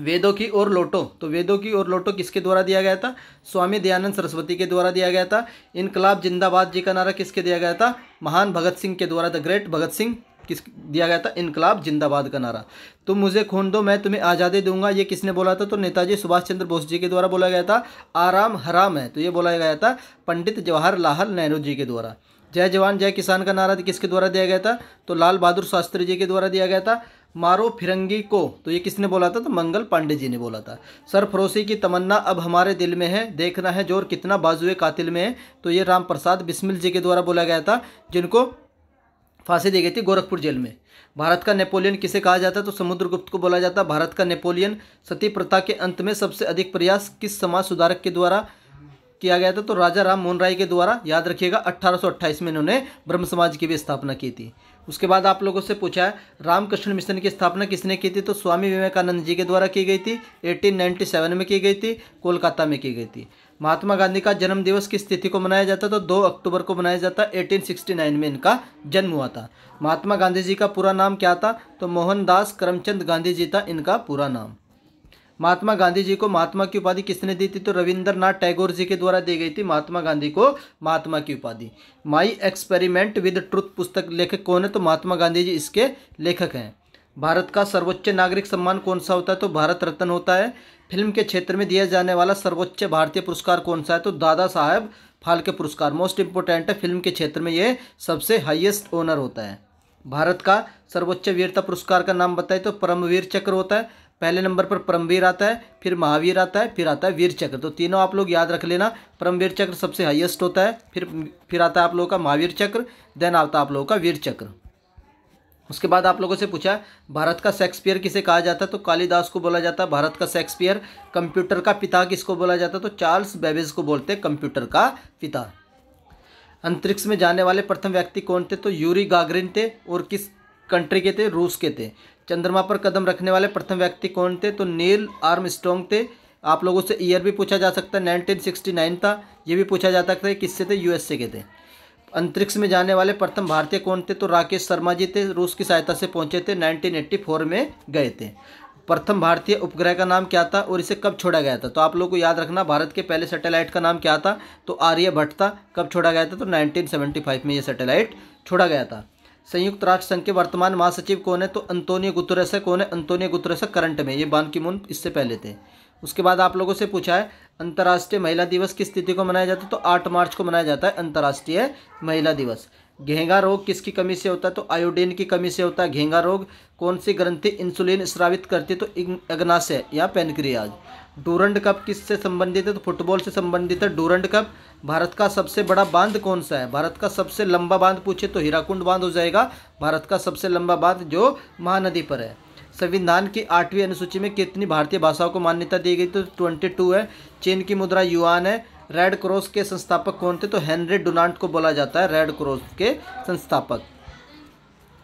Speaker 1: वेदों की ओर लौटो तो वेदों की ओर लौटो किसके द्वारा दिया गया था स्वामी दयानंद सरस्वती के द्वारा दिया गया था इनकलाब जिंदाबाद जी का नारा किसके दिया गया था महान भगत सिंह के द्वारा द ग्रेट भगत सिंह किस दिया गया था इनकलाब जिंदाबाद का नारा तुम मुझे खून दो मैं तुम्हें आज़ादी दूंगा ये किसने बोला था तो नेताजी सुभाष चंद्र बोस जी के द्वारा बोला गया था आराम हराम है तो ये बोला गया था पंडित जवाहरलाल नेहरू जी के द्वारा जय जवान जय किसान का नारा किसके द्वारा दिया गया था तो लाल बहादुर शास्त्री जी के द्वारा दिया गया था मारो फिरंगी को तो ये किसने बोला था तो मंगल पांडे जी ने बोला था सर फरोसी की तमन्ना अब हमारे दिल में है देखना है जोर कितना बाजुए कातिल में है तो ये राम प्रसाद बिस्मिल जी के द्वारा बोला गया था जिनको फांसी दी गई थी गोरखपुर जेल में भारत का नेपोलियन किसे कहा जाता है तो समुद्रगुप्त को बोला जाता है भारत का नेपोलियन सती प्रथा के अंत में सबसे अधिक प्रयास किस समाज सुधारक के द्वारा किया गया था तो राजा राम मोहन राय के द्वारा याद रखिएगा अट्ठारह में इन्होंने ब्रह्म समाज की भी स्थापना की थी उसके बाद आप लोगों से पूछा है रामकृष्ण मिशन की स्थापना किसने की थी तो स्वामी विवेकानंद जी के द्वारा की गई थी 1897 में की गई थी कोलकाता में की गई थी महात्मा गांधी का जन्म दिवस किस तिथि को मनाया जाता तो 2 अक्टूबर को मनाया जाता 1869 में इनका जन्म हुआ था महात्मा गांधी जी का पूरा नाम क्या था तो मोहनदास करमचंद गांधी जी था इनका पूरा नाम महात्मा गांधी जी को महात्मा की उपाधि किसने दी थी तो रविंद्रनाथ टैगोर जी के द्वारा दी गई थी महात्मा गांधी को महात्मा की उपाधि माई एक्सपेरिमेंट विद ट्रुथ पुस्तक लेखक कौन है तो महात्मा गांधी जी इसके लेखक हैं भारत का सर्वोच्च नागरिक सम्मान कौन सा होता है तो भारत रत्न होता है फिल्म के क्षेत्र में दिया जाने वाला सर्वोच्च भारतीय पुरस्कार कौन सा है तो दादा साहब फाल्के पुरस्कार मोस्ट इंपोर्टेंट है फिल्म के क्षेत्र में ये सबसे हाईएस्ट ऑनर होता है भारत का सर्वोच्च वीरता पुरस्कार का नाम बताए तो परमवीर चक्र होता है पहले नंबर पर परमवीर आता है फिर महावीर आता है फिर आता है वीर चक्र तो तीनों आप लोग याद रख लेना परमवीर चक्र सबसे हाईएस्ट होता है फिर फिर आता है आप लोगों का महावीर चक्र देन आता है आप लोगों का वीर चक्र उसके बाद आप लोगों से पूछा भारत का शेक्सपियर किसे कहा जाता है तो कालिदास को बोला जाता है भारत का शेक्सपियर कंप्यूटर का पिता किसको बोला जाता है तो चार्ल्स बेबेज को बोलते हैं कंप्यूटर का पिता अंतरिक्ष में जाने वाले प्रथम व्यक्ति कौन थे तो यूरी गागरिन थे और किस कंट्री के थे रूस के थे चंद्रमा पर कदम रखने वाले प्रथम व्यक्ति कौन थे तो नील आर्म स्ट्रॉन्ग थे आप लोगों से ईयर भी पूछा जा सकता है नाइनटीन था ये भी पूछा जा सकता था किससे थे यूएसए के थे अंतरिक्ष में जाने वाले प्रथम भारतीय कौन थे तो राकेश शर्मा जी थे रूस की सहायता से पहुंचे थे 1984 में गए थे प्रथम भारतीय उपग्रह का नाम क्या था और इसे कब छोड़ा गया था तो आप लोगों को याद रखना भारत के पहले सैटेलाइट का नाम क्या था तो आर्यभट्ट था कब छोड़ा गया था तो 1975 में ये सैटेलाइट छोड़ा गया था संयुक्त राष्ट्र संघ के वर्तमान महासचिव कौन है तो अंतोनियो गुतरेस कौन है अंतोनियो गुतरेस करंट में ये बान की मून इससे पहले थे उसके बाद आप लोगों से पूछा है अंतर्राष्ट्रीय महिला दिवस किस तिथि को मनाया जाता है तो आठ मार्च को मनाया जाता है अंतर्राष्ट्रीय महिला दिवस घेंगा रोग किसकी कमी से होता है तो आयोडीन की कमी से होता है घेंगा रोग कौन सी ग्रंथि इंसुलिन स्रावित करती है तो अग्नाशय या पेनक्रियाज डूरंड कप किससे संबंधित है तो फुटबॉल से संबंधित है डूरंड कप भारत का सबसे बड़ा बांध कौन सा है भारत का सबसे लंबा बांध पूछे तो हीराकुंड बांध हो जाएगा भारत का सबसे लंबा बांध जो महानदी पर है संविधान की आठवीं अनुसूची में कितनी भारतीय भाषाओं को मान्यता दी गई तो ट्वेंटी टू है चीन की मुद्रा युआन है रेड क्रॉस के संस्थापक कौन थे तो हेनरी डोनाल्ड को बोला जाता है रेड क्रॉस के संस्थापक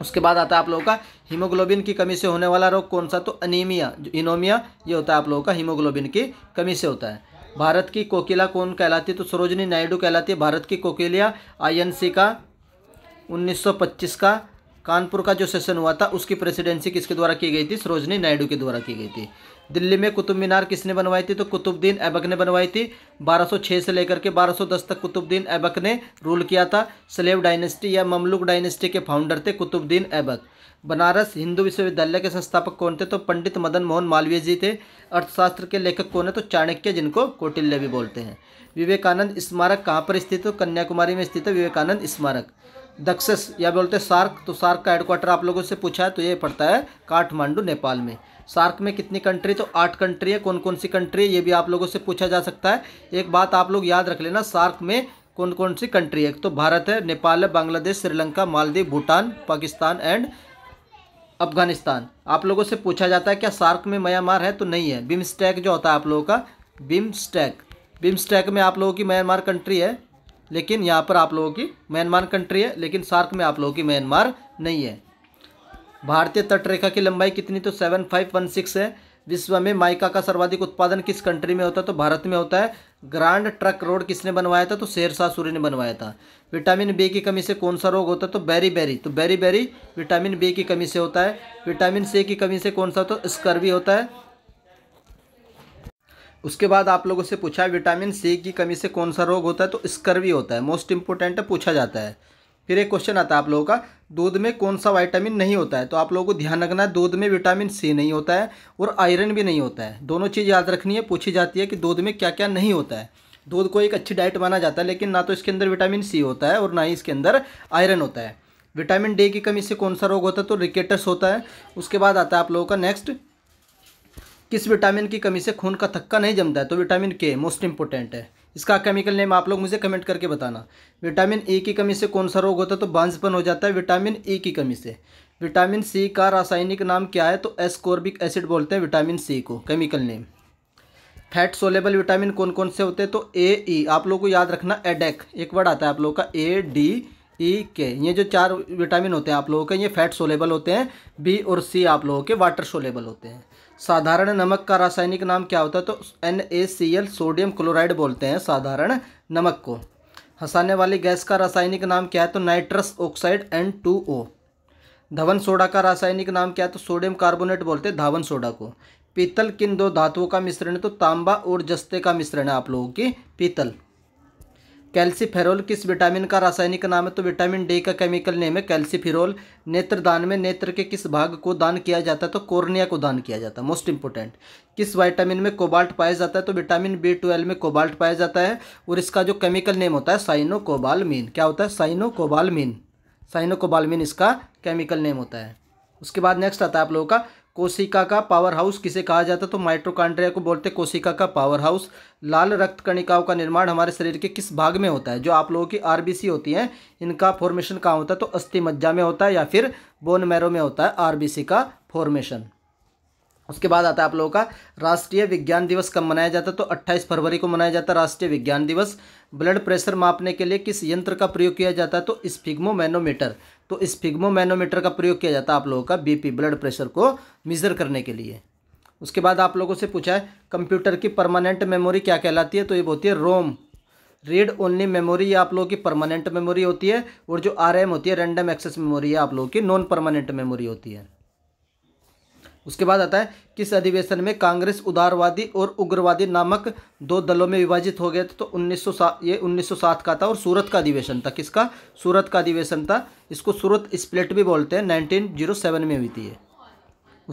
Speaker 1: उसके बाद आता है आप लोगों का हीमोग्लोबिन की कमी से होने वाला रोग कौन सा तो अनीमिया जो इनोमिया ये होता है आप लोगों का हीमोग्लोबिन की कमी से होता है भारत की कोकिला कौन कहलाती है तो सरोजनी नायडू कहलाती है भारत की कोकिलिया आईएनसी का 1925 का कानपुर का जो सेशन हुआ था उसकी प्रेसिडेंसी किसके द्वारा की गई थी सरोजनी नायडू के द्वारा की गई थी दिल्ली में कुतुब मीनार किसने बनवाई थी तो कुतुबद्दीन ऐबक ने बनवाई थी 1206 से लेकर के 1210 तक कुतुबद्दीन ऐबक ने रूल किया था स्लेव डायनेस्टी या ममलुक डायनेस्टी के फाउंडर थे कुतुबद्दीन ऐबक बनारस हिंदू विश्वविद्यालय के संस्थापक कौन थे तो पंडित मदन मोहन मालवीय जी थे अर्थशास्त्र के लेखक कौन है तो चाणक्य जिनको कौटिल्य भी बोलते हैं विवेकानंद स्मारक कहाँ पर स्थित हो कन्याकुमारी में स्थित है विवेकानंद स्मारक दक्षस या बोलते हैं सार्क तो सार्क का हेडक्वार्टर आप लोगों से पूछा है तो ये पड़ता है काठमांडू नेपाल में सार्क में कितनी कंट्री तो आठ कंट्री है कौन कौन सी कंट्री है ये भी आप लोगों से पूछा जा सकता है एक बात आप लोग याद रख लेना सार्क में कौन कौन सी कंट्री है तो भारत है नेपाल है बांग्लादेश श्रीलंका मालदीव भूटान पाकिस्तान एंड अफगानिस्तान आप लोगों से पूछा जाता है क्या सार्क में म्यांमार है तो नहीं है बिम्स्टैक जो होता है आप लोगों का बिम्स्टैक बिम्स्टैक में आप लोगों की म्यांमार कंट्री है लेकिन यहाँ पर आप लोगों की म्यांमार कंट्री है लेकिन सार्क में आप लोगों की म्यांमार नहीं है भारतीय तटरेखा की लंबाई कितनी तो सेवन फाइव वन सिक्स है विश्व में माइका का सर्वाधिक उत्पादन किस कंट्री में होता है तो भारत में होता है ग्रांड ट्रक रोड किसने बनवाया था तो शेरशाह सूर्य ने बनवाया था विटामिन बी की कमी से कौन सा रोग होता है तो बेरी बेरी तो बेरी बेरी विटामिन बी की कमी से होता है विटामिन सी की कमी से कौन सा तो स्कर्वी होता है उसके बाद आप लोगों से पूछा विटामिन सी की कमी से कौन सा रोग होता है तो स्कर्वी होता है मोस्ट इंपोर्टेंट पूछा जाता है फिर एक क्वेश्चन आता है आप लोगों का दूध में कौन सा विटामिन नहीं होता है तो आप लोगों को ध्यान रखना है दूध में विटामिन सी नहीं होता है और आयरन भी नहीं होता है दोनों चीज़ याद रखनी है पूछी जाती है कि दूध में क्या क्या नहीं होता है दूध को एक अच्छी डाइट माना जाता है लेकिन ना तो इसके अंदर विटामिन सी होता है और ना ही इसके अंदर आयरन होता है विटामिन डी की कमी से कौन सा रोग होता है तो रिकेटस होता है उसके बाद आता है आप लोगों का नेक्स्ट किस विटामिन की कमी से खून का थक्का नहीं जमता है तो विटामिन के मोस्ट इंपॉर्टेंट है इसका केमिकल नेम आप लोग मुझे कमेंट करके बताना विटामिन ए की कमी से कौन सा रोग होता है तो बांझपन हो जाता है विटामिन ए की कमी से विटामिन सी का रासायनिक नाम क्या है तो एस्कोर्बिक एसिड बोलते हैं विटामिन सी को chemical name fat soluble vitamin कौन कौन से होते हैं तो ए ई e। आप लोगों को याद रखना एडेक e एक वर्ड आता है आप लोगों का ए डी ई के ये जो चार विटामिन होते हैं आप लोगों के ये फैट सोलेबल होते हैं बी और सी आप लोगों के वाटर सोलेबल होते हैं साधारण नमक का रासायनिक नाम क्या होता है तो एन सोडियम क्लोराइड बोलते हैं साधारण नमक को हंसाने वाली गैस का रासायनिक नाम क्या है तो nitrous oxide N two O धवन सोडा का रासायनिक नाम क्या है तो सोडियम कार्बोनेट बोलते हैं धावन सोडा को पीतल किन दो धातुओं का मिश्रण है तो तांबा और जस्ते का मिश्रण है आप लोगों की पीतल कैल्सीफेरोल किस विटामिन का रासायनिक नाम है तो विटामिन डी का केमिकल नेम है कैल्सीफेरोल नेत्रदान में नेत्र के किस भाग को दान किया जाता है तो कोर्निया को दान किया जाता है मोस्ट इंपोर्टेंट किस विटामिन में कोबाल्ट पाया जाता है तो विटामिन बी ट्वेल्व में कोबाल्ट पाया जाता है और इसका जो केमिकल नेम होता है साइनो मीन क्या होता है साइनो मीन साइनो मीन इसका केमिकल नेम होता है उसके बाद नेक्स्ट आता है आप लोगों का कोशिका का पावर हाउस किसे कहा जाता है तो माइट्रोकांड्रिया को बोलते कोशिका का पावर हाउस लाल रक्त कणिकाओं का निर्माण हमारे शरीर के किस भाग में होता है जो आप लोगों की आरबीसी होती है इनका फॉर्मेशन कहाँ होता है तो अस्थि मज्जा में होता है या फिर बोन मैरो में होता है आरबीसी का फॉर्मेशन उसके बाद आता है आप लोगों का राष्ट्रीय विज्ञान दिवस कब मनाया जाता है तो 28 फरवरी को मनाया जाता है राष्ट्रीय विज्ञान दिवस ब्लड प्रेशर मापने के लिए किस यंत्र का प्रयोग किया जाता है तो स्फिग्मोमैनोमीटर तो स्फिग्मोमैनोमीटर का प्रयोग किया जाता है आप लोगों का बीपी ब्लड प्रेशर को मेज़र करने के लिए उसके बाद आप लोगों से पूछा है कंप्यूटर की परमानेंट मेमोरी क्या कहलाती है तो ये होती है रोम रीड ओनली मेमोरी ये आप लोगों की परमानेंट मेमोरी होती है और जो आर होती है रैंडम एक्सेस मेमोरी है आप लोगों की नॉन परमानेंट मेमोरी होती है उसके बाद आता है किस अधिवेशन में कांग्रेस उदारवादी और उग्रवादी नामक दो दलों में विभाजित हो गए थे तो 1907 ये 1907 का था और सूरत का अधिवेशन था किसका सूरत का अधिवेशन था इसको सूरत स्प्लिट भी बोलते हैं 1907 में हुई थी ये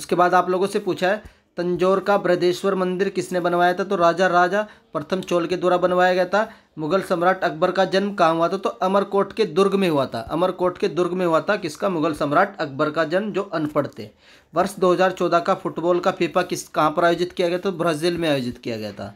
Speaker 1: उसके बाद आप लोगों से पूछा है तंजौर का बृहदेश्वर मंदिर किसने बनवाया था तो राजा राजा प्रथम चोल के द्वारा बनवाया गया था मुगल सम्राट अकबर का जन्म कहाँ हुआ था तो अमरकोट के दुर्ग में हुआ था अमरकोट के दुर्ग में हुआ था किसका मुगल सम्राट अकबर का जन्म जो अनपढ़ थे वर्ष 2014 का फुटबॉल का फीफा किस कहाँ पर आयोजित किया गया तो ब्राज़ील में आयोजित किया गया था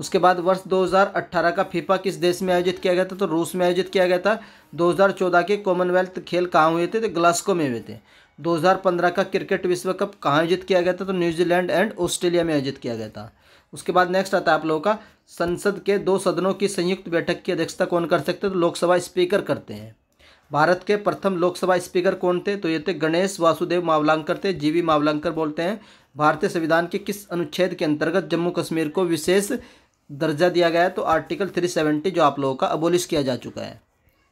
Speaker 1: उसके बाद वर्ष 2018 का फीफा किस देश में आयोजित किया गया था तो रूस में आयोजित किया गया था 2014 के कॉमनवेल्थ खेल कहाँ हुए थे तो ग्लास्को में हुए थे 2015 का क्रिकेट विश्व कप कहाँ आयोजित किया गया था तो न्यूजीलैंड एंड ऑस्ट्रेलिया में आयोजित किया गया था उसके बाद नेक्स्ट आता है आप लोगों का संसद के दो सदनों की संयुक्त बैठक की अध्यक्षता कौन कर सकते तो लोकसभा स्पीकर करते हैं भारत के प्रथम लोकसभा स्पीकर कौन थे तो ये थे गणेश वासुदेव मावलांकर थे वी मावलांकर बोलते हैं भारतीय संविधान के किस अनुच्छेद के अंतर्गत जम्मू कश्मीर को विशेष दर्जा दिया गया है तो आर्टिकल 370 जो आप लोगों का अबोलिश किया जा चुका है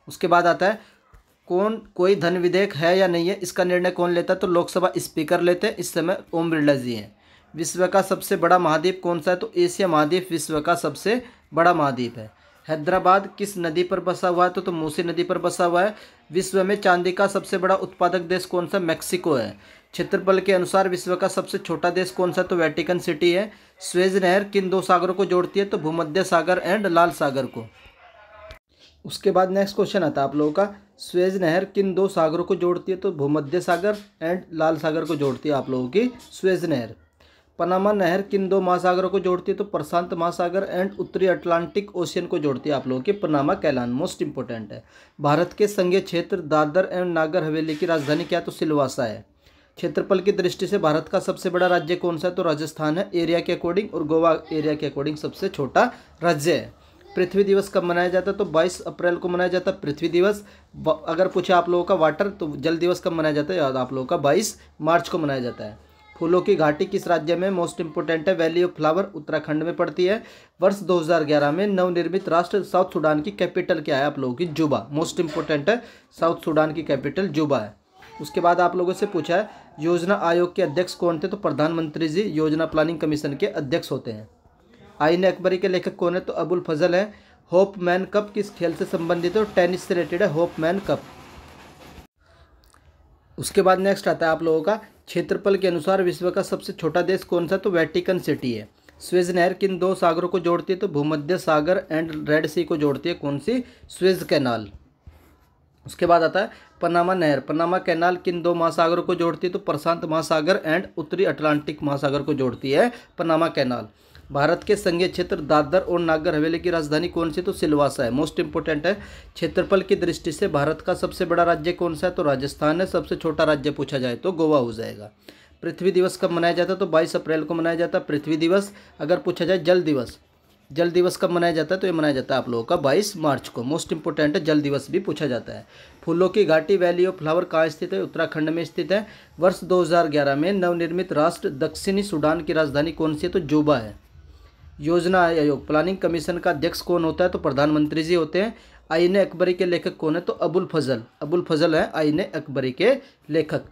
Speaker 1: उसके बाद आता है कौन कोई धन विधेयक है या नहीं है इसका निर्णय कौन लेता है तो लोकसभा स्पीकर लेते हैं इस समय ओम बिरला जी हैं विश्व का सबसे बड़ा महाद्वीप कौन सा है तो एशिया महाद्वीप विश्व का सबसे बड़ा महाद्वीप है हैदराबाद किस नदी पर बसा हुआ है तो, तो मूसी नदी पर बसा हुआ है विश्व में चांदी का सबसे बड़ा उत्पादक देश कौन सा मैक्सिको है क्षेत्रफल के अनुसार विश्व का सबसे छोटा देश कौन सा तो वेटिकन सिटी है स्वेज नहर किन दो सागरों को जोड़ती है तो भूमध्य सागर एंड लाल सागर को उसके बाद नेक्स्ट क्वेश्चन आता है आप लोगों का स्वेज नहर किन दो सागरों को जोड़ती है तो भूमध्य सागर एंड लाल सागर को जोड़ती है आप लोगों की स्वेज नहर पनामा नहर किन दो महासागरों को जोड़ती है तो प्रशांत महासागर एंड उत्तरी अटलांटिक ओशियन को जोड़ती है आप लोगों की पनामा कैलान मोस्ट इंपॉर्टेंट है भारत के संघीय क्षेत्र दादर एंड नागर हवेली की राजधानी क्या तो सिलवासा है क्षेत्रफल की दृष्टि से भारत का सबसे बड़ा राज्य कौन सा है तो राजस्थान है एरिया के अकॉर्डिंग और गोवा एरिया के अकॉर्डिंग सबसे छोटा राज्य है पृथ्वी दिवस कब मनाया जाता है तो 22 अप्रैल को मनाया जाता है पृथ्वी दिवस अगर पूछे आप लोगों का वाटर तो जल दिवस कब मनाया जाता है आप लोगों का 22 मार्च को मनाया जाता है फूलों की घाटी किस राज्य में मोस्ट इंपोर्टेंट है वैली ऑफ फ्लावर उत्तराखंड में पड़ती है वर्ष 2011 में नवनिर्मित राष्ट्र साउथ सूडान की कैपिटल क्या है आप लोगों की जुबा मोस्ट इंपोर्टेंट है साउथ सूडान की कैपिटल जुबा है उसके बाद आप लोगों से पूछा है योजना आयोग के अध्यक्ष कौन थे तो प्रधानमंत्री जी योजना प्लानिंग कमीशन के अध्यक्ष होते हैं आइन अकबरी के लेखक कौन है तो अबुल फजल है होप मैन कप किस खेल से संबंधित है टेनिस से रिलेटेड है होप मैन कप उसके बाद नेक्स्ट आता है आप लोगों का क्षेत्रफल के अनुसार विश्व का सबसे छोटा देश कौन सा तो वेटिकन सिटी है स्विज नहर किन दो सागरों को जोड़ती है तो भूमध्य सागर एंड रेड सी को जोड़ती है कौन सी स्विज कैनाल उसके बाद आता है पनामा नहर पनामा कैनाल किन दो महासागरों को जोड़ती है तो प्रशांत महासागर एंड उत्तरी अटलांटिक महासागर को जोड़ती है पनामा कैनाल भारत के संघीय क्षेत्र दादर और नागर हवेली की राजधानी कौन सी तो सिलवासा है मोस्ट इंपोर्टेंट है क्षेत्रफल की दृष्टि से भारत का सबसे बड़ा राज्य कौन सा है तो राजस्थान है सबसे छोटा राज्य पूछा जाए तो गोवा हो जाएगा पृथ्वी दिवस कब मनाया जाता है तो बाईस अप्रैल को मनाया जाता है पृथ्वी दिवस अगर पूछा जाए जल दिवस जल दिवस कब मनाया जाता है तो ये मनाया जाता है आप लोगों का बाईस मार्च को मोस्ट इंपोर्टेंट है जल दिवस भी पूछा जाता है फूलों की घाटी वैली ऑफ फ्लावर कहाँ स्थित है उत्तराखंड में स्थित है वर्ष 2011 में नवनिर्मित राष्ट्र दक्षिणी सूडान की राजधानी कौन सी है तो जोबा है योजना आयोग प्लानिंग कमीशन का अध्यक्ष कौन होता है तो प्रधानमंत्री जी होते हैं आईने अकबरी के लेखक कौन है तो अबुल फजल अबुल फजल है आईने अकबरी के लेखक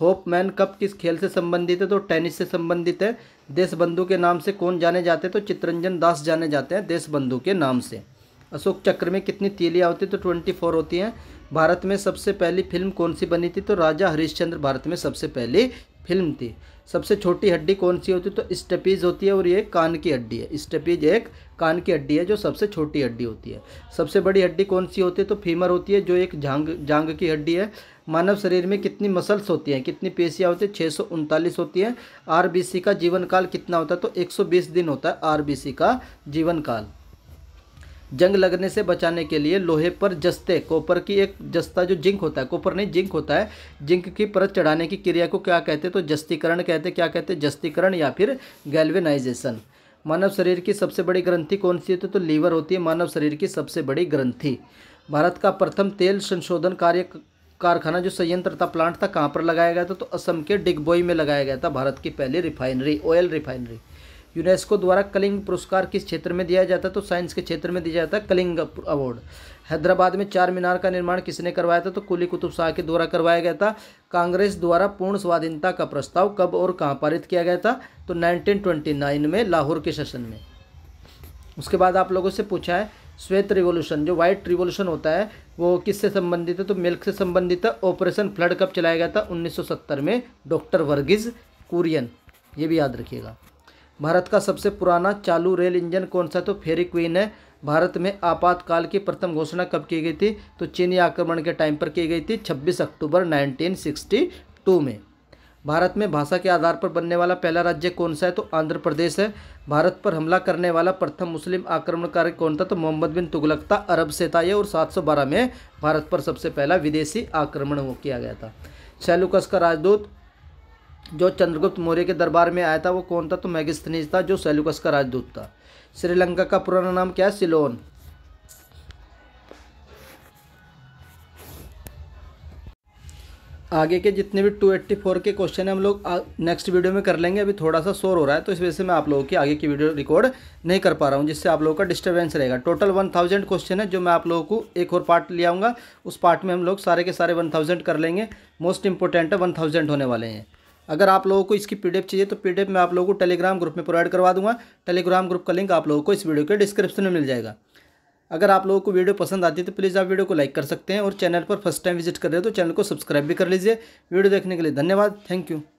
Speaker 1: होप मैन कप किस खेल से संबंधित है तो टेनिस से संबंधित है देशबंधु के नाम से कौन जाने जाते हैं तो चित्रंजन दास जाने जाते हैं देशबंधु के नाम से अशोक चक्र में कितनी तीलियाँ होती तो ट्वेंटी फोर होती हैं भारत में सबसे पहली फिल्म कौन सी बनी थी तो राजा हरिश्चंद्र भारत में सबसे पहली फिल्म थी सबसे छोटी हड्डी कौन सी होती है तो स्टेपीज होती है और ये कान की हड्डी है स्टेपीज एक कान की हड्डी है जो सबसे छोटी हड्डी होती है सबसे बड़ी हड्डी कौन सी होती है तो फीमर होती है जो एक झांग जांग की हड्डी है मानव शरीर में कितनी मसल्स होती हैं कितनी पेशियाँ होती है छः होती हैं आर का जीवन काल कितना होता है तो एक दिन होता है आर का जीवन काल जंग लगने से बचाने के लिए लोहे पर जस्ते कॉपर की एक जस्ता जो जिंक होता है कॉपर नहीं जिंक होता है जिंक की परत चढ़ाने की क्रिया को क्या कहते हैं तो जस्तीकरण कहते हैं क्या कहते हैं जस्तीकरण या फिर गैल्वेनाइजेशन मानव शरीर की सबसे बड़ी ग्रंथि कौन सी होती है तो लीवर होती है मानव शरीर की सबसे बड़ी ग्रंथि भारत का प्रथम तेल संशोधन कार्य कारखाना जो संयंत्र था प्लांट था कहाँ पर लगाया गया था तो असम के डिगबोई में लगाया गया था भारत की पहली रिफाइनरी ऑयल रिफाइनरी यूनेस्को द्वारा कलिंग पुरस्कार किस क्षेत्र में दिया जाता है तो साइंस के क्षेत्र में दिया जाता है कलिंग अवार्ड हैदराबाद में चार मीनार का निर्माण किसने करवाया था तो कुली कुतुब शाह के द्वारा करवाया गया था कांग्रेस द्वारा पूर्ण स्वाधीनता का प्रस्ताव कब और कहाँ पारित किया गया था तो 1929 में लाहौर के सेशन में उसके बाद आप लोगों से पूछा है श्वेत रिवोल्यूशन जो वाइट रिवोल्यूशन होता है वो किससे संबंधित है तो मिल्क से संबंधित है ऑपरेशन फ्लड कब चलाया गया था 1970 में डॉक्टर वर्गीज कुरियन ये भी याद रखिएगा भारत का सबसे पुराना चालू रेल इंजन कौन सा तो फेरी क्वीन है भारत में आपातकाल की प्रथम घोषणा कब की गई थी तो चीनी आक्रमण के टाइम पर की गई थी 26 अक्टूबर 1962 में भारत में भाषा के आधार पर बनने वाला पहला राज्य कौन सा है तो आंध्र प्रदेश है भारत पर हमला करने वाला प्रथम मुस्लिम आक्रमणकारी कौन था तो मोहम्मद बिन तुगलक था अरब से था यह और 712 में भारत पर सबसे पहला विदेशी आक्रमण किया गया था सैलुकस का राजदूत जो चंद्रगुप्त मौर्य के दरबार में आया था वो कौन था तो मैगस्थनीज था जो सेल्यूकस का राजदूत था श्रीलंका का पुराना नाम क्या है सिलोन आगे के जितने भी 284 के क्वेश्चन हम लोग नेक्स्ट वीडियो में कर लेंगे अभी थोड़ा सा शोर हो रहा है तो इस वजह से मैं आप लोगों की आगे की वीडियो रिकॉर्ड नहीं कर पा रहा हूँ जिससे आप लोगों का डिस्टर्बेंस रहेगा टोटल 1000 क्वेश्चन है जो मैं आप लोगों को एक और पार्ट ले आऊँगा उस पार्ट में हम लोग सारे के सारे वन कर लेंगे मोस्ट इंपॉर्टेंट है थाउजेंड होने वाले हैं अगर आप लोगों को इसकी पी चाहिए तो पी मैं आप लोगों को टेलीग्राम ग्रुप में प्रोवाइड करवा दूंगा टेलीग्राम ग्रुप का लिंक आप लोगों को इस वीडियो के डिस्क्रिप्शन में मिल जाएगा अगर आप लोगों को वीडियो पसंद आती है तो प्लीज़ आप वीडियो को लाइक कर सकते हैं और चैनल पर फर्स्ट टाइम विजिट कर रहे हो तो चैनल को सब्सक्राइब भी कर लीजिए वीडियो देखने के लिए धन्यवाद थैंक यू